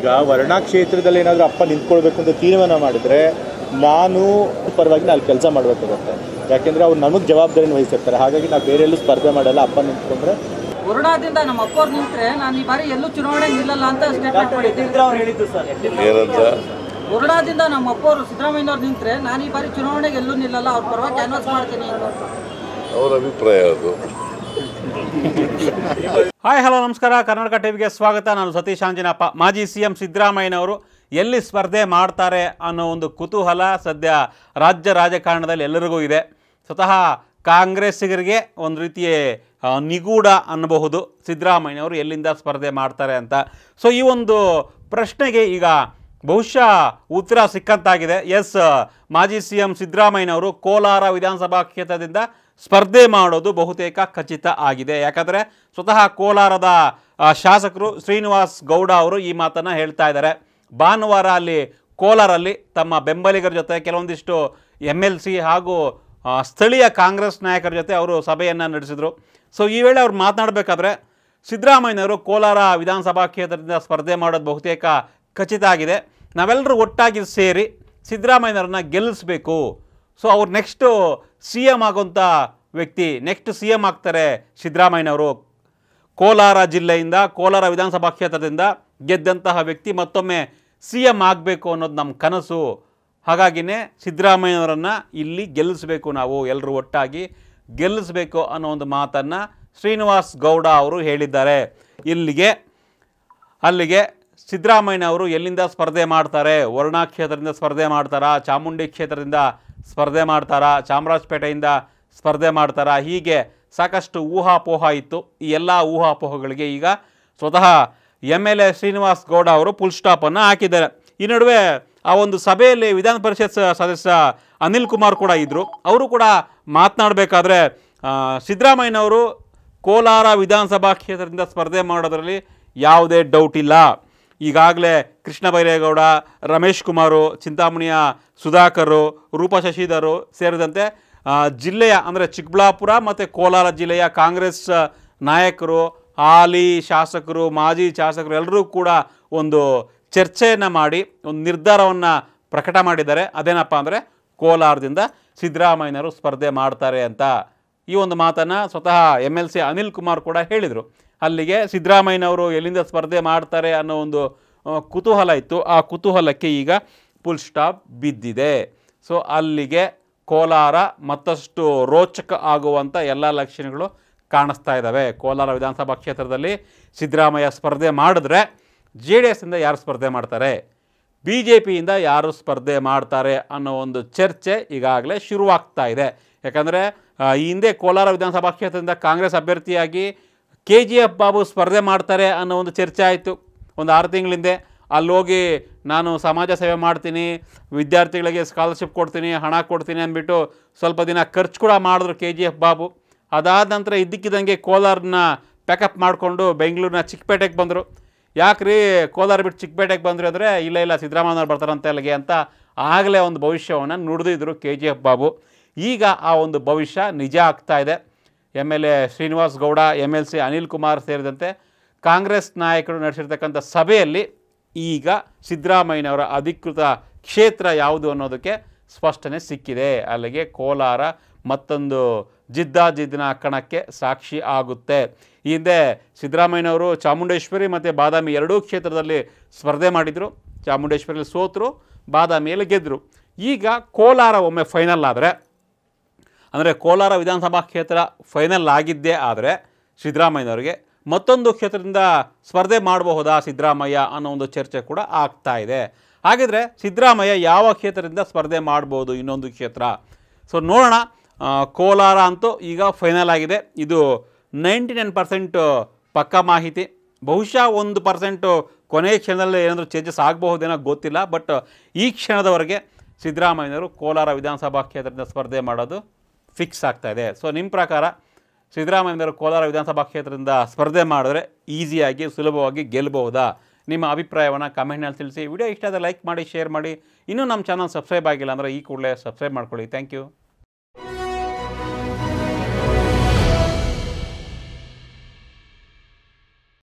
ಈಗ ವರ್ಣಾ ಕ್ಷೇತ್ರದಲ್ಲಿ ಏನಾದರೂ ಅಪ್ಪ ನಿಂತ್ಕೊಳ್ಬೇಕು ಅಂತ ತೀರ್ಮಾನ ಮಾಡಿದ್ರೆ ನಾನು ಪರವಾಗಿ ನಾನು ಕೆಲಸ ಮಾಡಬೇಕಾಗುತ್ತೆ ಯಾಕೆಂದರೆ ಅವ್ರು ನಮಗೆ ಜವಾಬ್ದಾರಿನ ವಹಿಸಿರ್ತಾರೆ ಹಾಗಾಗಿ ನಾವು ಬೇರೆ ಎಲ್ಲೂ ಸ್ಪರ್ಧೆ ಮಾಡಲ್ಲ ಅಪ್ಪ ನಿಂತ್ಕೊಂಡ್ರೆ ವರ್ಣಾದಿಂದ ನಮ್ಮ ಅಪ್ಪವ್ರು ನಿಂತ್ರೆ ನಾನು ಈ ಬಾರಿ ಎಲ್ಲೂ ಚುನಾವಣೆ ನಿಲ್ಲಲ್ಲ ಅಂತ ಸ್ಟೇಟ್ಮೆಂಟ್ ಮಾಡಿದ್ದೆ ಹೇಳಿದ್ದು ಸರ್ ಏನಂತ ವರ್ಣಾದಿಂದ ನಮ್ಮ ಅಪ್ಪವರು ಅವ್ರು ನಿಂತ್ರೆ ನಾನು ಈ ಬಾರಿ ಚುನಾವಣೆಗೆ ಎಲ್ಲೂ ನಿಲ್ಲಲ್ಲ ಅವ್ರ ಪರವಾಗಿ ಕ್ಯಾನ್ವಾಸ್ ಮಾಡ್ತೀನಿ ಅವ್ರ ಅಭಿಪ್ರಾಯ ಅದು ಹಾಯ್ ಹಲೋ ನಮಸ್ಕಾರ ಕರ್ನಾಟಕ ಟಿವಿಗೆ ಸ್ವಾಗತ ನಾನು ಸತೀಶ್ ಆಂಜನಪ್ಪ ಮಾಜಿ ಸಿ ಎಂ ಸಿದ್ದರಾಮಯ್ಯನವರು ಎಲ್ಲಿ ಸ್ಪರ್ಧೆ ಮಾಡ್ತಾರೆ ಅನ್ನೋ ಒಂದು ಕುತೂಹಲ ಸದ್ಯ ರಾಜ್ಯ ರಾಜಕಾರಣದಲ್ಲಿ ಎಲ್ಲರಿಗೂ ಇದೆ ಸ್ವತಃ ಕಾಂಗ್ರೆಸ್ಸಿಗರಿಗೆ ಒಂದು ರೀತಿಯ ನಿಗೂಢ ಅನ್ನಬಹುದು ಸಿದ್ದರಾಮಯ್ಯನವರು ಎಲ್ಲಿಂದ ಸ್ಪರ್ಧೆ ಮಾಡ್ತಾರೆ ಅಂತ ಸೊ ಈ ಒಂದು ಪ್ರಶ್ನೆಗೆ ಈಗ ಬಹುಶಃ ಉತ್ತರ ಸಿಕ್ಕಂತಾಗಿದೆ ಎಸ್ ಮಾಜಿ ಸಿ ಎಂ ಸಿದ್ದರಾಮಯ್ಯನವರು ಕೋಲಾರ ವಿಧಾನಸಭಾ ಕ್ಷೇತ್ರದಿಂದ ಸ್ಪರ್ಧೆ ಮಾಡೋದು ಬಹುತೇಕ ಖಚಿತ ಆಗಿದೆ ಯಾಕಂದರೆ ಸ್ವತಃ ಕೋಲಾರದ ಶಾಸಕರು ಶ್ರೀನಿವಾಸ್ ಗೌಡ ಅವರು ಈ ಮಾತನ್ನು ಹೇಳ್ತಾ ಇದ್ದಾರೆ ಭಾನುವಾರ ಅಲ್ಲಿ ಕೋಲಾರಲ್ಲಿ ತಮ್ಮ ಬೆಂಬಲಿಗರ ಜೊತೆ ಕೆಲವೊಂದಿಷ್ಟು ಎಮ್ ಎಲ್ ಸಿ ಹಾಗೂ ಸ್ಥಳೀಯ ಕಾಂಗ್ರೆಸ್ ನಾಯಕರ ಜೊತೆ ಅವರು ಸಭೆಯನ್ನು ನಡೆಸಿದರು ಸೊ ಈ ವೇಳೆ ಅವ್ರು ಮಾತನಾಡಬೇಕಾದ್ರೆ ಸಿದ್ದರಾಮಯ್ಯನವರು ಕೋಲಾರ ವಿಧಾನಸಭಾ ಕ್ಷೇತ್ರದಿಂದ ಸ್ಪರ್ಧೆ ಮಾಡೋದು ಬಹುತೇಕ ಖಚಿತ ಆಗಿದೆ ನಾವೆಲ್ಲರೂ ಒಟ್ಟಾಗಿ ಸೇರಿ ಸಿದ್ದರಾಮಯ್ಯನವ್ರನ್ನ ಗೆಲ್ಲಿಸಬೇಕು ಸೊ ಅವ್ರು ನೆಕ್ಸ್ಟು ಸಿ ಎಮ್ ಆಗೋಂಥ ವ್ಯಕ್ತಿ ನೆಕ್ಸ್ಟ್ ಸಿ ಎಮ್ ಆಗ್ತಾರೆ ಸಿದ್ದರಾಮಯ್ಯನವರು ಕೋಲಾರ ಜಿಲ್ಲೆಯಿಂದ ಕೋಲಾರ ವಿಧಾನಸಭಾ ಕ್ಷೇತ್ರದಿಂದ ಗೆದ್ದಂತಹ ವ್ಯಕ್ತಿ ಮತ್ತೊಮ್ಮೆ ಸಿ ಎಮ್ ಆಗಬೇಕು ಅನ್ನೋದು ನಮ್ಮ ಕನಸು ಹಾಗಾಗಿನೇ ಸಿದ್ದರಾಮಯ್ಯನವರನ್ನು ಇಲ್ಲಿ ಗೆಲ್ಲಿಸಬೇಕು ನಾವು ಎಲ್ಲರೂ ಒಟ್ಟಾಗಿ ಗೆಲ್ಲಿಸಬೇಕು ಅನ್ನೋ ಒಂದು ಮಾತನ್ನು ಶ್ರೀನಿವಾಸ್ ಗೌಡ ಅವರು ಹೇಳಿದ್ದಾರೆ ಇಲ್ಲಿಗೆ ಅಲ್ಲಿಗೆ ಸಿದ್ದರಾಮಯ್ಯನವರು ಎಲ್ಲಿಂದ ಸ್ಪರ್ಧೆ ಮಾಡ್ತಾರೆ ವರುಣಾ ಕ್ಷೇತ್ರದಿಂದ ಸ್ಪರ್ಧೆ ಮಾಡ್ತಾರಾ ಚಾಮುಂಡಿ ಕ್ಷೇತ್ರದಿಂದ ಸ್ಪರ್ಧೆ ಮಾಡ್ತಾರಾ ಚಾಮರಾಜಪೇಟೆಯಿಂದ ಸ್ಪರ್ಧೆ ಮಾಡ್ತಾರಾ ಹೀಗೆ ಸಾಕಷ್ಟು ಊಹಾಪೋಹ ಇತ್ತು ಈ ಎಲ್ಲ ಊಹಾಪೋಹಗಳಿಗೆ ಈಗ ಸ್ವತಃ M L A Srinivas Gowda ಅವರು ಫುಲ್ ಸ್ಟಾಪನ್ನು ಹಾಕಿದ್ದಾರೆ ಈ ನಡುವೆ ಆ ಒಂದು ಸಭೆಯಲ್ಲಿ ವಿಧಾನ ಪರಿಷತ್ ಸದಸ್ಯ ಅನಿಲ್ ಕುಮಾರ್ ಕೂಡ ಇದ್ದರು ಅವರು ಕೂಡ ಮಾತನಾಡಬೇಕಾದ್ರೆ ಸಿದ್ದರಾಮಯ್ಯನವರು ಕೋಲಾರ ವಿಧಾನಸಭಾ ಕ್ಷೇತ್ರದಿಂದ ಸ್ಪರ್ಧೆ ಮಾಡೋದರಲ್ಲಿ ಯಾವುದೇ ಡೌಟ್ ಇಲ್ಲ ಈಗಾಗಲೇ ಕೃಷ್ಣ ಬೈರೇಗೌಡ ರಮೇಶ್ ಕುಮಾರು ಚಿಂತಾಮಣಿಯ ಸುಧಾಕರು ರೂಪ ಶಶಿಧರು ಸೇರಿದಂತೆ ಜಿಲ್ಲೆಯ ಅಂದರೆ ಚಿಕ್ಕಬಳ್ಳಾಪುರ ಮತ್ತು ಕೋಲಾರ ಜಿಲ್ಲೆಯ ಕಾಂಗ್ರೆಸ್ ನಾಯಕರು ಹಾಲಿ ಶಾಸಕರು ಮಾಜಿ ಶಾಸಕರು ಎಲ್ಲರೂ ಕೂಡ ಒಂದು ಚರ್ಚೆಯನ್ನು ಮಾಡಿ ಒಂದು ನಿರ್ಧಾರವನ್ನು ಪ್ರಕಟ ಮಾಡಿದ್ದಾರೆ ಅದೇನಪ್ಪ ಅಂದರೆ ಕೋಲಾರದಿಂದ ಸಿದ್ದರಾಮಯ್ಯನವರು ಸ್ಪರ್ಧೆ ಮಾಡ್ತಾರೆ ಅಂತ ಈ ಒಂದು ಮಾತನ್ನು ಸ್ವತಃ M L C Anil Kumar ಕೂಡ ಹೇಳಿದರು ಅಲ್ಲಿಗೆ ಸಿದ್ದರಾಮಯ್ಯನವರು ಎಲ್ಲಿಂದ ಸ್ಪರ್ಧೆ ಮಾಡ್ತಾರೆ ಅನ್ನೋ ಒಂದು ಕುತೂಹಲ ಇತ್ತು ಆ ಕುತೂಹಲಕ್ಕೆ ಈಗ ಫುಲ್ ಸ್ಟಾಪ್ ಬಿದ್ದಿದೆ ಸೊ ಅಲ್ಲಿಗೆ ಕೋಲಾರ ಮತ್ತಷ್ಟು ರೋಚಕ ಆಗುವಂಥ ಎಲ್ಲ ಲಕ್ಷಣಗಳು ಕಾಣಿಸ್ತಾ ಇದ್ದಾವೆ ಕೋಲಾರ ವಿಧಾನಸಭಾ ಕ್ಷೇತ್ರದಲ್ಲಿ ಸಿದ್ದರಾಮಯ್ಯ ಸ್ಪರ್ಧೆ ಮಾಡಿದ್ರೆ ಜೆ ಡಿ ಎಸ್ಸಿಂದ ಯಾರು ಸ್ಪರ್ಧೆ ಮಾಡ್ತಾರೆ ಬಿ ಜೆ ಪಿಯಿಂದ ಯಾರು ಸ್ಪರ್ಧೆ ಮಾಡ್ತಾರೆ ಅನ್ನೋ ಒಂದು ಚರ್ಚೆ ಈಗಾಗಲೇ ಶುರುವಾಗ್ತಾ ಇದೆ ಯಾಕಂದರೆ ಈ ಹಿಂದೆ ಕೋಲಾರ ವಿಧಾನಸಭಾ ಕ್ಷೇತ್ರದಿಂದ ಕಾಂಗ್ರೆಸ್ ಅಭ್ಯರ್ಥಿಯಾಗಿ ಕೆ ಜಿ ಎಫ್ ಬಾಬು ಸ್ಪರ್ಧೆ ಮಾಡ್ತಾರೆ ಅನ್ನೋ ಒಂದು ಚರ್ಚೆ ಆಯಿತು ಒಂದು ಆರು ತಿಂಗಳಿಂದೆ ಅಲ್ಲೋಗಿ ನಾನು ಸಮಾಜ ಸೇವೆ ಮಾಡ್ತೀನಿ ವಿದ್ಯಾರ್ಥಿಗಳಿಗೆ ಸ್ಕಾಲರ್ಶಿಪ್ ಕೊಡ್ತೀನಿ ಹಣ ಕೊಡ್ತೀನಿ ಅಂದ್ಬಿಟ್ಟು ಸ್ವಲ್ಪ ದಿನ ಖರ್ಚು ಕೂಡ ಮಾಡಿದ್ರು ಕೆ ಜಿ ಎಫ್ ಬಾಬು ಅದಾದ ನಂತರ ಇದ್ದಕ್ಕಿದ್ದಂಗೆ ಕೋಲಾರನ್ನ ಪ್ಯಾಕಪ್ ಮಾಡಿಕೊಂಡು ಬೆಂಗಳೂರಿನ ಚಿಕ್ಕಪೇಟೆಗೆ ಬಂದರು ಯಾಕ್ರಿ ಕೋಲಾರ ಬಿಟ್ಟು ಚಿಕ್ಕಪೇಟೆಗೆ ಬಂದರು ಅಂದರೆ ಇಲ್ಲ ಇಲ್ಲ ಸಿದ್ದರಾಮಯ್ಯವ್ರು ಬರ್ತಾರಂತೆ ಅಲ್ಲಿಗೆ ಅಂತ ಆಗಲೇ ಒಂದು ಭವಿಷ್ಯವನ್ನು ನುಡಿದಿದ್ರು ಕೆ ಜಿ ಎಫ್ ಬಾಬು ಈಗ ಆ ಒಂದು ಭವಿಷ್ಯ ನಿಜ ಆಗ್ತಾ ಇದೆ M L A Srinivas Gowda M L C Anil Kumar ಸೇರಿದಂತೆ ಕಾಂಗ್ರೆಸ್ ನಾಯಕರು ನಡೆಸಿರ್ತಕ್ಕಂಥ ಸಭೆಯಲ್ಲಿ ಈಗ ಸಿದ್ದರಾಮಯ್ಯನವರ ಅಧಿಕೃತ ಕ್ಷೇತ್ರ ಯಾವುದು ಅನ್ನೋದಕ್ಕೆ ಸ್ಪಷ್ಟನೆ ಸಿಕ್ಕಿದೆ ಅಲ್ಲಿಗೆ ಕೋಲಾರ ಮತ್ತೊಂದು ಜಿದ್ದಾಜಿದ್ದಿನ ಕಣಕ್ಕೆ ಸಾಕ್ಷಿ ಆಗುತ್ತೆ ಈ ಹಿಂದೆ ಸಿದ್ದರಾಮಯ್ಯನವರು ಚಾಮುಂಡೇಶ್ವರಿ ಮತ್ತು ಬಾದಾಮಿ ಎರಡೂ ಕ್ಷೇತ್ರದಲ್ಲಿ ಸ್ಪರ್ಧೆ ಮಾಡಿದರು ಚಾಮುಂಡೇಶ್ವರಿಯಲ್ಲಿ ಸೋತರು ಬಾದಾಮಿಯಲ್ಲಿ ಗೆದ್ದರು ಈಗ ಕೋಲಾರ ಒಮ್ಮೆ ಫೈನಲ್ ಆದರೆ ಅಂದರೆ ಕೋಲಾರ ವಿಧಾನಸಭಾ ಕ್ಷೇತ್ರ ಫೈನಲ್ ಆಗಿದ್ದೇ ಆದರೆ ಸಿದ್ದರಾಮಯ್ಯನವರಿಗೆ ಮತ್ತೊಂದು ಕ್ಷೇತ್ರದಿಂದ ಸ್ಪರ್ಧೆ ಮಾಡಬಹುದಾ ಸಿದ್ದರಾಮಯ್ಯ ಅನ್ನೋ ಒಂದು ಚರ್ಚೆ ಕೂಡ ಆಗ್ತಾ ಇದೆ ಹಾಗಿದ್ರೆ ಸಿದ್ದರಾಮಯ್ಯ ಯಾವ ಕ್ಷೇತ್ರದಿಂದ ಸ್ಪರ್ಧೆ ಮಾಡ್ಬೋದು ಇನ್ನೊಂದು ಕ್ಷೇತ್ರ ಸೊ ನೋಡೋಣ ಕೋಲಾರ ಅಂತೂ ಈಗ ಫೈನಲ್ ಆಗಿದೆ ಇದು ನೈಂಟಿ ನೈನ್ ಪರ್ಸೆಂಟು ಪಕ್ಕ ಮಾಹಿತಿ ಬಹುಶಃ ಒಂದು ಪರ್ಸೆಂಟು ಕೊನೆಯ ಕ್ಷಣದಲ್ಲಿ ಏನಾದರೂ ಚೇಂಜಸ್ ಆಗಬಹುದೇನೋ ಗೊತ್ತಿಲ್ಲ ಬಟ್ ಈ ಕ್ಷಣದವರೆಗೆ ಸಿದ್ದರಾಮಯ್ಯನವರು ಕೋಲಾರ ವಿಧಾನಸಭಾ ಕ್ಷೇತ್ರದಿಂದ ಸ್ಪರ್ಧೆ ಮಾಡೋದು ಫಿಕ್ಸ್ ಆಗ್ತಾ ಇದೆ ಸೊ ನಿಮ್ಮ ಪ್ರಕಾರ ಸಿದ್ದರಾಮಯ್ಯವರು ಕೋಲಾರ ವಿಧಾನಸಭಾ ಕ್ಷೇತ್ರದಿಂದ ಸ್ಪರ್ಧೆ ಮಾಡಿದ್ರೆ ಈಸಿಯಾಗಿ ಸುಲಭವಾಗಿ ಗೆಲ್ಲಬಹುದಾ ನಿಮ್ಮ ಅಭಿಪ್ರಾಯವನ್ನು ಕಮೆಂಟ್ನಲ್ಲಿ ತಿಳಿಸಿ ವಿಡಿಯೋ ಇಷ್ಟ ಆದರೆ ಲೈಕ್ ಮಾಡಿ ಶೇರ್ ಮಾಡಿ ಇನ್ನೂ ನಮ್ಮ ಚಾನಲ್ ಸಬ್ಸ್ಕ್ರೈಬ್ ಆಗಿಲ್ಲ ಅಂದರೆ ಈ ಕೂಡಲೇ ಸಬ್ಸ್ಕ್ರೈಬ್ ಮಾಡ್ಕೊಳ್ಳಿ ಥ್ಯಾಂಕ್ ಯು